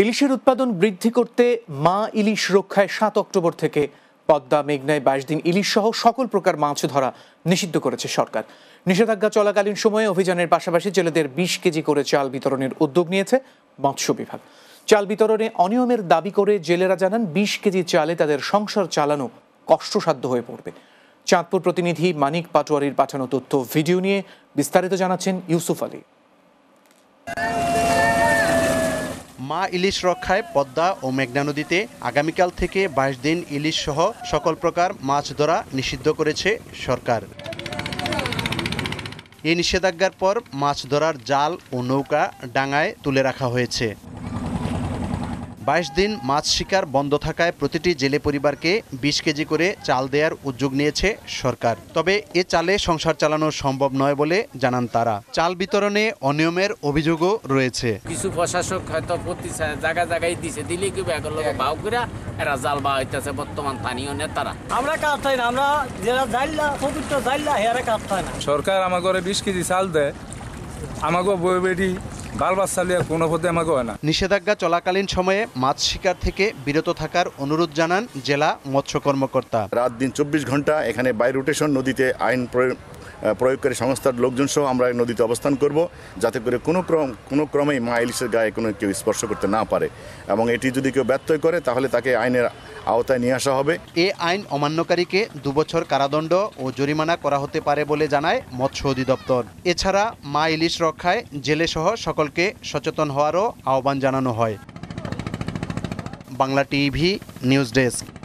ইলিশের উৎপাদন বৃদ্ধি করতে মা ইলিশ রক্ষায় সাত অক্টোবর থেকে পদ্মা মেঘনায় বাইশ দিন ইলিশ সহ সকল প্রকার মাছ ধরা নিষিদ্ধ করেছে সরকার নিষেধাজ্ঞা চলাকালীন সময়ে অভিযানের পাশাপাশি জেলেদের বিশ কেজি করে চাল বিতরণের উদ্যোগ নিয়েছে মৎস্য বিভাগ চাল বিতরণে অনিয়মের দাবি করে জেলেরা জানান বিশ কেজি চালে তাদের সংসার চালানো কষ্টসাধ্য হয়ে পড়বে চাঁদপুর প্রতিনিধি মানিক পাটোয়ারির পাঠানো তথ্য ভিডিও নিয়ে বিস্তারিত জানাচ্ছেন ইউসুফ আলী মা ইলিশ রক্ষায় পদ্মা ও মেঘনা নদীতে আগামীকাল থেকে বাইশ দিন ইলিশ সহ সকল প্রকার মাছ ধরা নিষিদ্ধ করেছে সরকার এই নিষেধাজ্ঞার পর মাছ ধরার জাল ও নৌকা ডাঙায় তুলে রাখা হয়েছে বাইশ দিন মাছ শিকার বন্ধ থাকায় প্রতিটি জেলে পরিবারকে বিশ কেজি করে চাল দেয়ার উদ্যোগ নিয়েছে সরকার তবে এ চালে সংসার চালানো সম্ভব নয় বলে জানান তারা চাল বিতরণে অনিয়মের অভিযোগও রয়েছে কিছু প্রশাসক হয়তো প্রতি জায়গা জায়গায় দিছে দিলে কি এরা জাল বা হইতেছে বর্তমান স্থানীয় নেতারা আমরা কাজ না আমরা যারা জাইলা পবিত্র জাইলা কাজ না সরকার আমাকে বিশ কেজি চাল দেয় আমাকে বই বেটি কোনো নিষেধাজ্ঞা চলাকালীন সময়ে মাছ শিকার থেকে বিরত থাকার অনুরোধ জানান জেলা মৎস্য কর্মকর্তা রাত দিন চব্বিশ ঘন্টা এখানে বাই রোটেশন নদীতে আইন প্রয়োগকারী সংস্থার লোকজন সহ আমরা নদীতে অবস্থান করব যাতে করে কোনো ক্রম কোনো ক্রমেই মা ইলিশের গায়ে কোনো কেউ স্পর্শ করতে না পারে এবং এটি যদি কেউ ব্যত্যয় করে তাহলে তাকে আইনের আওতায় নিয়ে আসা হবে এ আইন অমান্যকারীকে দুবছর কারাদণ্ড ও জরিমানা করা হতে পারে বলে জানায় মৎস্য অধিদপ্তর এছাড়া মা ইলিশ রক্ষায় জেলে সহ সকলকে সচেতন হওয়ারও আহ্বান জানানো হয় বাংলা টিভি নিউজ ডেস্ক